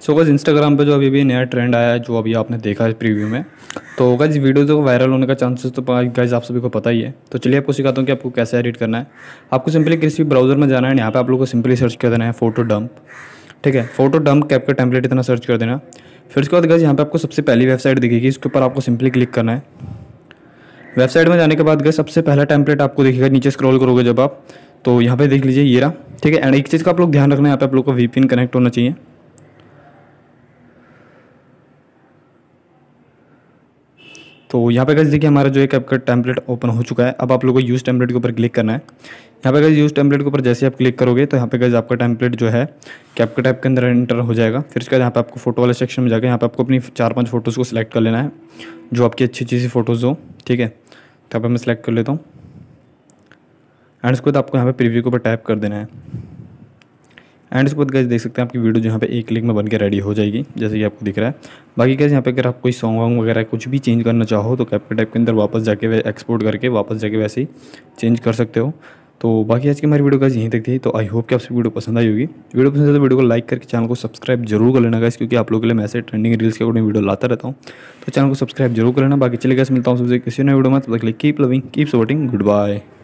सो गज़ इंस्टाग्राम पे जो अभी भी नया ट्रेंड आया है जो अभी आपने देखा है प्रीव्यू में तो गज़ वीडियो जो वायरल होने का चांसेस तो गज़ आप सभी को पता ही है तो चलिए आपको सिखाता हूँ कि आपको कैसे एडिट करना है आपको सिंपली किसी भी ब्राउज़र में जाना है यहाँ पे आप लोग को सिंपली सर्च कर देना है फोटो डंप ठीक है फोटो डंप कैप का टेम्पलेट इतना सर्च कर देना फिर उसके बाद गज़ यहाँ पे आपको सबसे पहली वेबसाइट दिखेगी इसके ऊपर आपको सिंपली क्लिक करना है वेबसाइट में जाने के बाद गए सबसे पहला टेम्पलेट आपको देखिएगा नीचे स्क्रॉल करोगे जब आप तो यहाँ पे देख लीजिए ये रहा ठीक है एंड एक चीज़ का आप लोग ध्यान रखना है यहाँ पे आप लोग का वीपिन कनेक्ट होना चाहिए तो यहाँ पे गैस देखिए हमारा जो एक आपका टेम्पलेट ओपन हो चुका है अब आप लोगों को यूज़ टेम्पलेट के ऊपर क्लिक करना है यहाँ पे गैस यूज़ टेम्पलेट के ऊपर जैसे आप क्लिक करोगे तो यहाँ पे गैस आपका टेम्पलेट जो है कैपका टाइप के अंदर एंटर हो जाएगा फिर उसके बाद यहाँ पे आपको फोटो वाले सेक्शन में जाकर यहाँ पे आपको अपनी चार पाँच फोटोज़ को सिलेक्ट कर लेना है जो आपकी अच्छी अच्छी सी फोटोज़ हो ठीक है यहाँ पर मैं सेलेक्ट कर लेता हूँ एंड उसके बाद आपको यहाँ पे प्रीव्यू के ऊपर टाइप कर देना है एंड उसके बाद गैस देख सकते हैं आपकी वीडियो जो यहाँ पे एक क्लिक में बन के रेडी हो जाएगी जैसे कि आपको दिख रहा है बाकी गैस यहाँ पे अगर आप कोई सॉन्ग वॉन्ग वगैरह कुछ भी चेंज करना चाहो तो के टाइप के अंदर वापस जाके एक्सपोर्ट करके वापस जाके वैसे ही चेंज कर सकते हो तो बाकी आज की हमारी वीडियो का यहीं तक थी तो आई होप कि आपसे वीडियो पसंद आई होगी वीडियो पसंद आए तो वीडियो को लाइक करके चैनल को सब्सक्राइब जरूर कर लेना गाइस क्योंकि आप लोगों के लिए मैं ऐसे ट्रेंडिंग रील्स के अकॉर्डिंग वीडियो लाता रहता हूँ तो चैनल को सब्सक्राइब जरूर कर लेना बाकी चले गए मिलता हूँ सबसे किसी नए वीडियो में तब तक keep loving keep supporting good bye